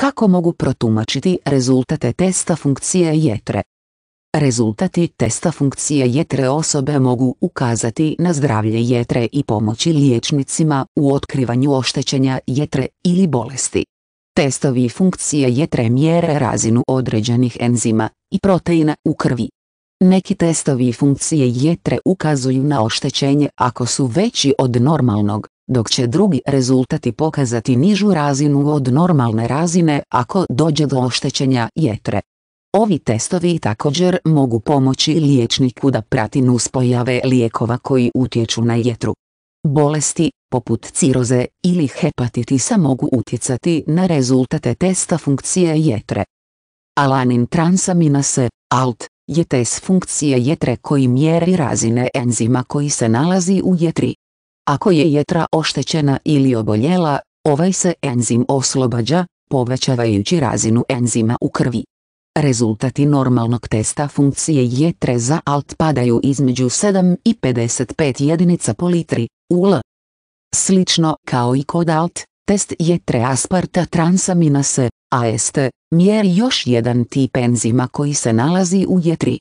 Kako mogu protumačiti rezultate testa funkcije jetre? Rezultati testa funkcije jetre osobe mogu ukazati na zdravlje jetre i pomoći liječnicima u otkrivanju oštećenja jetre ili bolesti. Testovi funkcije jetre mjere razinu određenih enzima i proteina u krvi. Neki testovi funkcije jetre ukazuju na oštećenje ako su veći od normalnog, dok će drugi rezultati pokazati nižu razinu od normalne razine ako dođe do oštećenja jetre. Ovi testovi također mogu pomoći liječniku da prati nuspojave lijekova koji utječu na jetru. Bolesti, poput ciroze ili hepatitisa mogu utjecati na rezultate testa funkcije jetre. Alanin transaminase, ALT, je test funkcije jetre koji mjeri razine enzima koji se nalazi u jetri. Ako je jetra oštećena ili oboljela, ovaj se enzim oslobađa, povećavajući razinu enzima u krvi. Rezultati normalnog testa funkcije jetre za alt padaju između 7 i 55 jedinica po litri, UL. Slično kao i kod alt, test jetre asparta transaminase, AST, mjeri još jedan tip enzima koji se nalazi u jetri.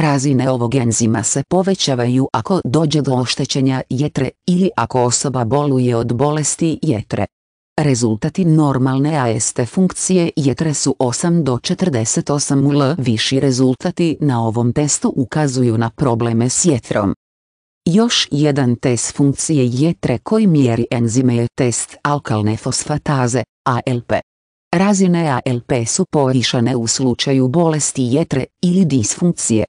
Razine ovog enzima se povećavaju ako dođe do oštećenja jetre ili ako osoba boluje od bolesti jetre. Rezultati normalne AST funkcije jetre su 8 do 48 ul. Viši rezultati na ovom testu ukazuju na probleme s jetrom. Još jedan test funkcije jetre koji mjeri enzime je test alkalne fosfataze, ALP. Razine ALP su povišane u slučaju bolesti jetre ili disfunkcije.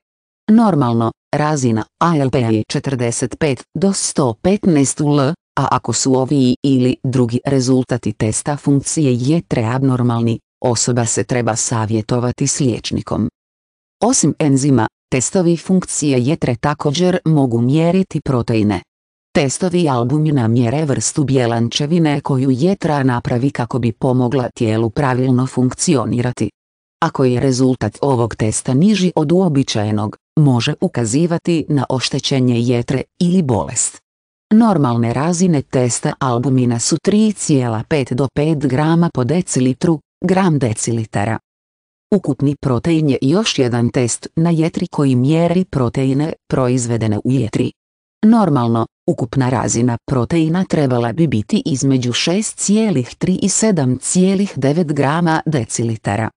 Normalno, razina ALP je 45 do 115 UL, a ako su ovi ili drugi rezultati testa funkcije jetre abnormalni, osoba se treba savjetovati s liječnikom. Osim enzima, testovi funkcije jetre također mogu mjeriti proteine. Testovi albumina mjere vrstu bjelančevine koju jetra napravi kako bi pomogla tijelu pravilno funkcionirati. Ako je rezultat ovog testa niži od uobičajenog, može ukazivati na oštećenje jetre ili bolest. Normalne razine testa albumina su 3,5 do 5 grama po decilitru, gram decilitara. Ukupni protein je još jedan test na jetri koji mjeri proteine proizvedene u jetri. Normalno, ukupna razina proteina trebala bi biti između 6,3 i 7,9 grama decilitara.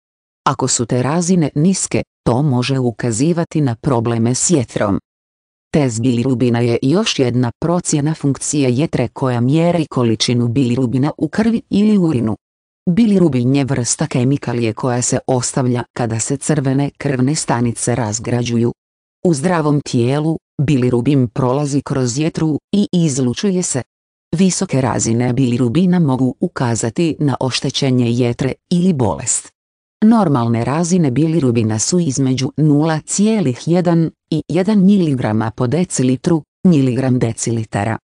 Ako su te razine niske, to može ukazivati na probleme s jetrom. Test bilirubina je još jedna procjena funkcije jetre koja mjeri količinu bilirubina u krvi ili urinu. Bilirubin je vrsta kemikalije koja se ostavlja kada se crvene krvne stanice razgrađuju. U zdravom tijelu, bilirubin prolazi kroz jetru i izlučuje se. Visoke razine bilirubina mogu ukazati na oštećenje jetre ili bolest. Normalne razine bilirubina su između 0,1 i 1 mg po decilitru, mg decilitara.